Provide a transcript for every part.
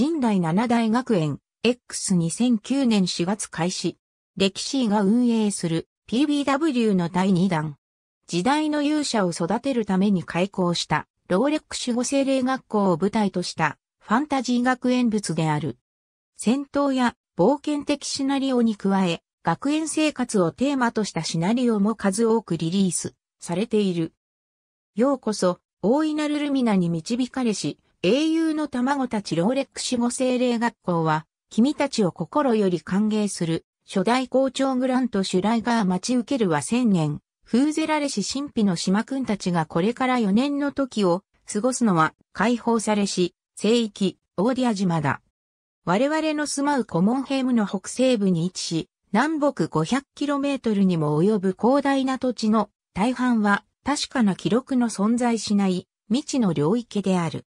神代七大学園 X2009 年4月開始。歴史が運営する PBW の第2弾。時代の勇者を育てるために開校したローレック守護精霊学校を舞台としたファンタジー学園物である。戦闘や冒険的シナリオに加え、学園生活をテーマとしたシナリオも数多くリリースされている。ようこそ、大いなるルミナに導かれし、英雄の卵たちローレックシ護精霊学校は、君たちを心より歓迎する、初代校長グラント・シュライガー待ち受けるは千年、フーゼラレシ神秘の島君たちがこれから4年の時を過ごすのは、解放されし、聖域、オーディア島だ。我々の住まうコモンヘームの北西部に位置し、南北 500km にも及ぶ広大な土地の大半は確かな記録の存在しない未知の領域である。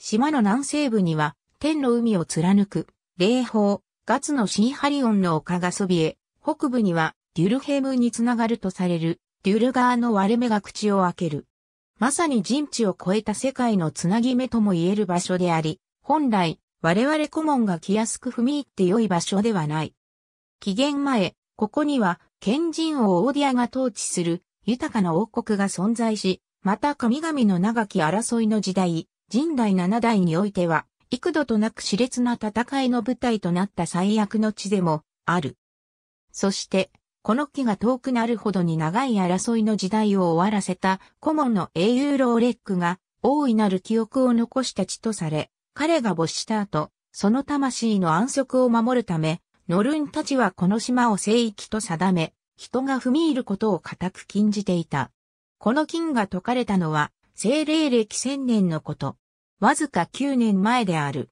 島の南西部には、天の海を貫く、霊峰、ガツのシンハリオンの丘がそびえ、北部には、デュルヘムにつながるとされる、デュル川の割れ目が口を開ける。まさに人知を超えた世界のつなぎ目とも言える場所であり、本来、我々顧問が来やすく踏み入って良い場所ではない。紀元前、ここには、賢人王オーディアが統治する、豊かな王国が存在し、また神々の長き争いの時代、神代七代においては、幾度となく熾烈な戦いの舞台となった最悪の地でもある。そして、この木が遠くなるほどに長い争いの時代を終わらせた顧問の英雄ローレックが大いなる記憶を残した地とされ、彼が没した後、その魂の安息を守るため、ノルンたちはこの島を聖域と定め、人が踏み入ることを固く禁じていた。この金が解かれたのは、西暦歴1000年のこと。わずか9年前である。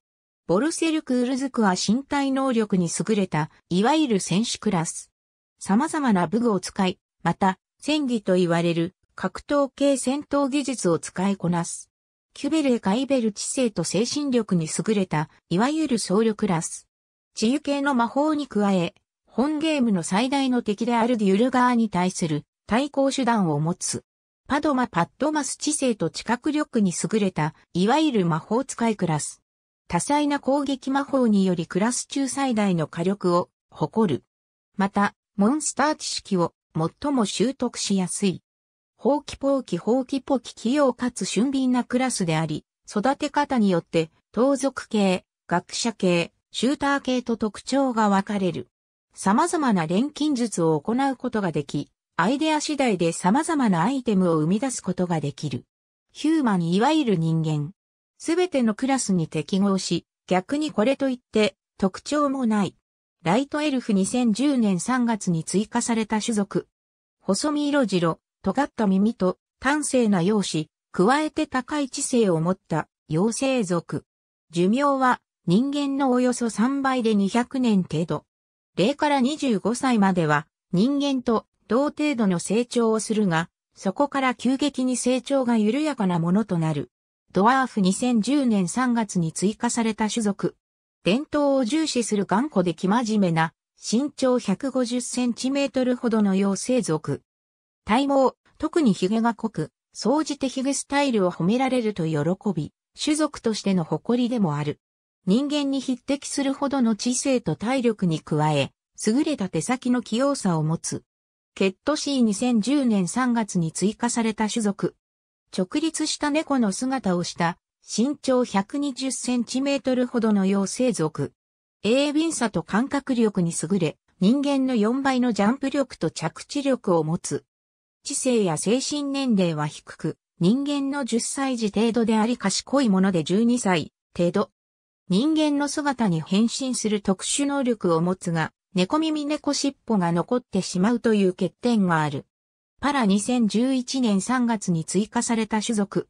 ボルセルクールズクは身体能力に優れた、いわゆる戦士クラス。様々な武具を使い、また、戦技と言われる格闘系戦闘技術を使いこなす。キュベレカイベル知性と精神力に優れた、いわゆる僧侶クラス。治癒系の魔法に加え、本ゲームの最大の敵であるデュルガーに対する対抗手段を持つ。パドマ・パッドマス知性と知覚力に優れた、いわゆる魔法使いクラス。多彩な攻撃魔法によりクラス中最大の火力を誇る。また、モンスター知識を最も習得しやすい。ほうきぽうきほうきぽき器用かつ俊敏なクラスであり、育て方によって、盗賊系、学者系、シューター系と特徴が分かれる。様々な錬金術を行うことができ、アイデア次第で様々なアイテムを生み出すことができる。ヒューマンいわゆる人間。すべてのクラスに適合し、逆にこれといって特徴もない。ライトエルフ2010年3月に追加された種族。細身色白、尖った耳と端正な容姿、加えて高い知性を持った妖精族。寿命は人間のおよそ3倍で200年程度。0から25歳までは人間と同程度の成長をするが、そこから急激に成長が緩やかなものとなる。ドワーフ2010年3月に追加された種族。伝統を重視する頑固で生真面目な、身長150センチメートルほどの妖精族。体毛、特に髭が濃く、総じて髭スタイルを褒められると喜び、種族としての誇りでもある。人間に匹敵するほどの知性と体力に加え、優れた手先の器用さを持つ。ケット C2010 年3月に追加された種族。直立した猫の姿をした身長1 2 0トルほどの妖精族。鋭敏さと感覚力に優れ、人間の4倍のジャンプ力と着地力を持つ。知性や精神年齢は低く、人間の10歳児程度であり賢いもので12歳程度。人間の姿に変身する特殊能力を持つが、猫耳猫尻尾が残ってしまうという欠点がある。パラ2011年3月に追加された種族。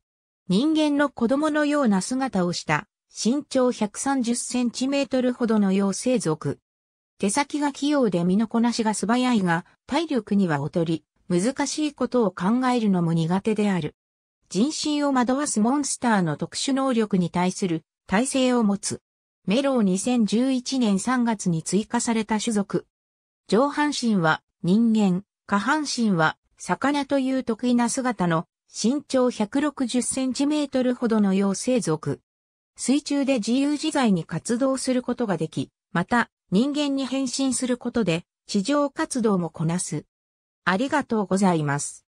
人間の子供のような姿をした身長130センチメートルほどの妖精族。手先が器用で身のこなしが素早いが、体力には劣り、難しいことを考えるのも苦手である。人心を惑わすモンスターの特殊能力に対する耐性を持つ。メロー2011年3月に追加された種族。上半身は人間、下半身は魚という得意な姿の身長160センチメートルほどの妖精族。水中で自由自在に活動することができ、また人間に変身することで地上活動もこなす。ありがとうございます。